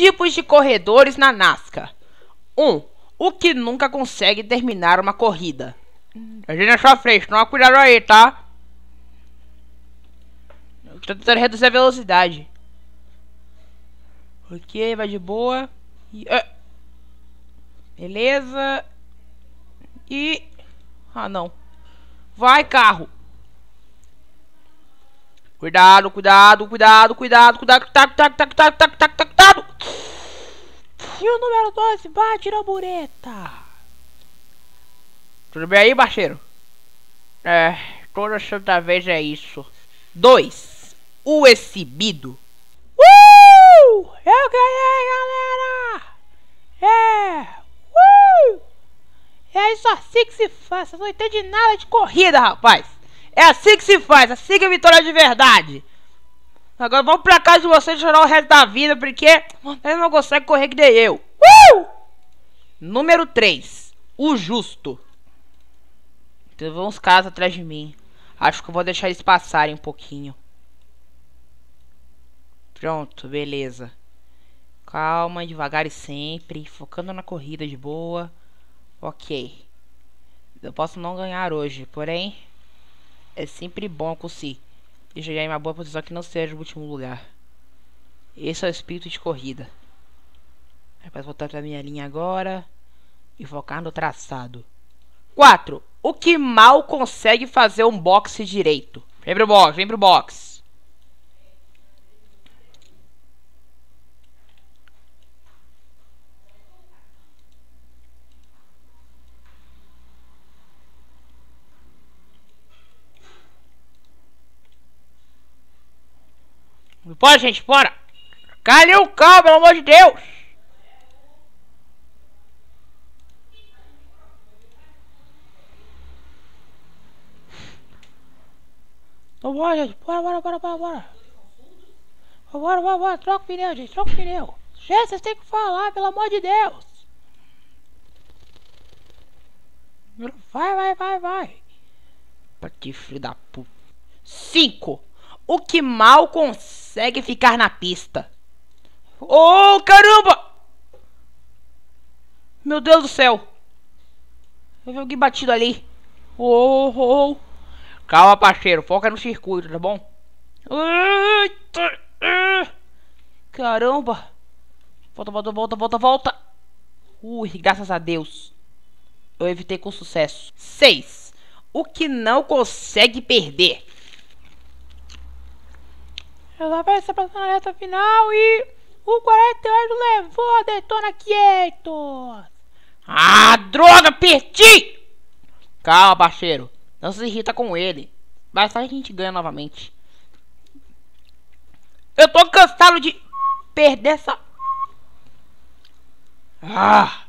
tipos de corredores na NASCAR. 1. Um, o que nunca consegue terminar uma corrida. A gente na sua frente, toma cuidado aí, tá? Eu tô tentando reduzir a velocidade. Ok, vai de boa. E, beleza. E... Ah, não. Vai, carro. Cuidado, cuidado, cuidado, cuidado, cuidado, cuidado, cuidado, cuidado, cuidado, cuidado, cuidado, cuidado. E o número 12 bate na bureta. Tudo bem aí, parceiro? É, toda santa vez é isso. 2. O exibido. Uh! Eu ganhei, galera! É! Uh! É isso assim que se faz. Você não entende nada de corrida, rapaz. É assim que se faz. Assim que é vitória de verdade. Agora vamos pra casa de você chorar o resto da vida, porque eles não conseguem correr que nem eu. Uh! Número 3. O justo. Teve uns caras atrás de mim. Acho que eu vou deixar eles passarem um pouquinho. Pronto, beleza. Calma, devagar e sempre. Focando na corrida de boa. Ok. Eu posso não ganhar hoje, porém... É sempre bom conseguir e chegar em é uma boa posição que não seja o último lugar. Esse é o espírito de corrida. Vou voltar para minha linha agora e focar no traçado. 4. O que mal consegue fazer um boxe direito? Vem pro box, vem pro box. pode, gente, bora! cale o carro, pelo amor de Deus! Então, bora, gente, bora, bora, bora, bora, bora! Vambora, bora, bora, troca o pneu, gente, troca o pneu! Gente, vocês têm que falar, pelo amor de Deus! Vai, vai, vai, vai! que filho da puta! Cinco! o que mal consegue ficar na pista. Oh, caramba! Meu Deus do céu! Eu vi alguém batido ali. Oh, oh, oh. Calma, parceiro. Foca no circuito, tá bom? É. Caramba! Volta, volta, volta, volta, volta. Ui, graças a Deus. Eu evitei com sucesso. 6. O que não consegue perder. Ela vai se aproximando nessa final e o 48 levou a Detona Quietos. Ah, droga, perdi! Calma, parceiro. Não se irrita com ele. Mas a gente ganha novamente. Eu tô cansado de perder essa... Ah!